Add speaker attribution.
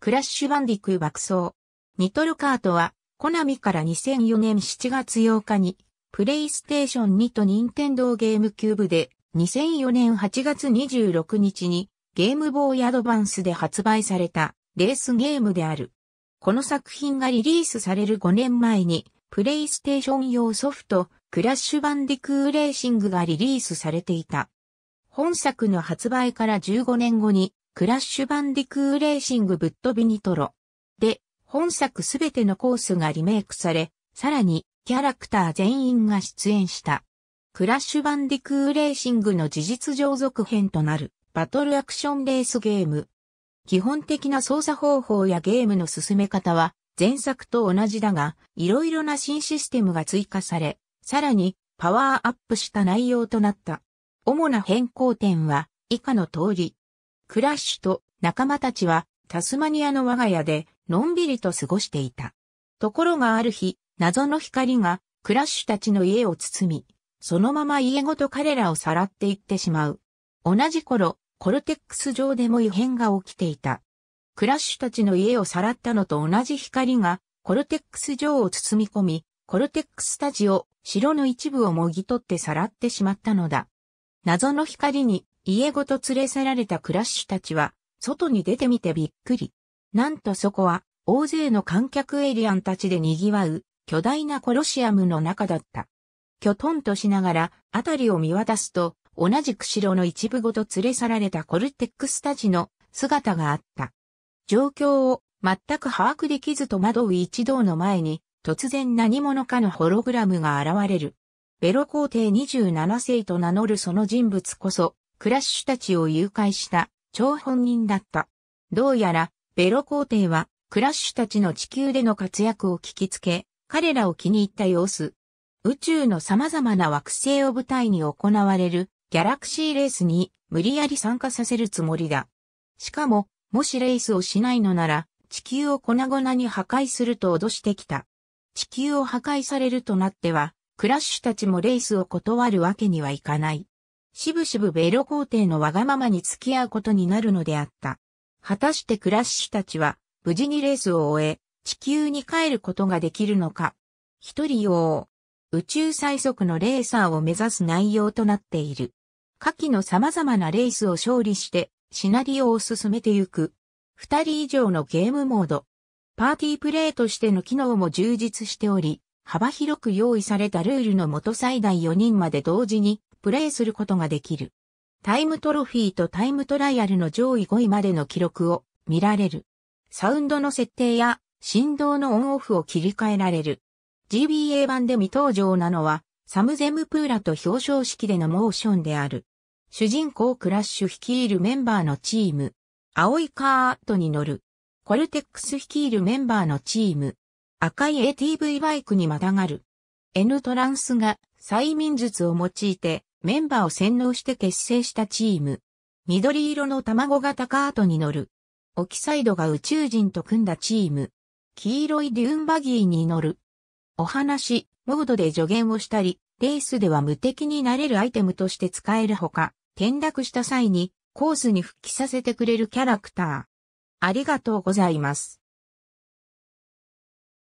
Speaker 1: クラッシュバンディクー爆走。ニトロカートは、コナミから2004年7月8日に、プレイステーション2とニンテンドーゲームキューブで、2004年8月26日に、ゲームボーイアドバンスで発売された、レースゲームである。この作品がリリースされる5年前に、プレイステーション用ソフト、クラッシュバンディクーレーシングがリリースされていた。本作の発売から15年後に、クラッシュバンディクーレーシングぶっ飛びニトロ。で、本作すべてのコースがリメイクされ、さらに、キャラクター全員が出演した。クラッシュバンディクーレーシングの事実上続編となる、バトルアクションレースゲーム。基本的な操作方法やゲームの進め方は、前作と同じだが、いろいろな新システムが追加され、さらに、パワーアップした内容となった。主な変更点は、以下の通り。クラッシュと仲間たちはタスマニアの我が家でのんびりと過ごしていた。ところがある日、謎の光がクラッシュたちの家を包み、そのまま家ごと彼らをさらっていってしまう。同じ頃、コルテックス上でも異変が起きていた。クラッシュたちの家をさらったのと同じ光が、コルテックス上を包み込み、コルテックスたちを城の一部をもぎ取ってさらってしまったのだ。謎の光に家ごと連れ去られたクラッシュたちは、外に出てみてびっくり。なんとそこは、大勢の観客エイリアンたちで賑わう、巨大なコロシアムの中だった。きょとんとしながら、あたりを見渡すと、同じく城の一部ごと連れ去られたコルテックスたちの姿があった。状況を全く把握できず戸惑う一同の前に、突然何者かのホログラムが現れる。ベロ皇帝27世と名乗るその人物こそ、クラッシュたちを誘拐した張本人だった。どうやら、ベロ皇帝は、クラッシュたちの地球での活躍を聞きつけ、彼らを気に入った様子。宇宙の様々な惑星を舞台に行われるギャラクシーレースに無理やり参加させるつもりだ。しかも、もしレースをしないのなら、地球を粉々に破壊すると脅してきた。地球を破壊されるとなっては、クラッシュたちもレースを断るわけにはいかない。しぶしぶベロ皇帝のわがままに付き合うことになるのであった。果たしてクラッシュたちは、無事にレースを終え、地球に帰ることができるのか。一人用、宇宙最速のレーサーを目指す内容となっている。下記の様々なレースを勝利して、シナリオを進めてゆく。二人以上のゲームモード。パーティープレイとしての機能も充実しており、幅広く用意されたルールのもと最大4人まで同時にプレイすることができる。タイムトロフィーとタイムトライアルの上位5位までの記録を見られる。サウンドの設定や振動のオンオフを切り替えられる。GBA 版で未登場なのは、サムゼムプーラと表彰式でのモーションである。主人公クラッシュ率いるメンバーのチーム。青いカートに乗る。コルテックス率いるメンバーのチーム。赤い ATV バイクにまたがる。N トランスが催眠術を用いてメンバーを洗脳して結成したチーム。緑色の卵型カートに乗る。オキサイドが宇宙人と組んだチーム。黄色いデューンバギーに乗る。お話、モードで助言をしたり、レースでは無敵になれるアイテムとして使えるほか、転落した際にコースに復帰させてくれるキャラクター。ありがとうございます。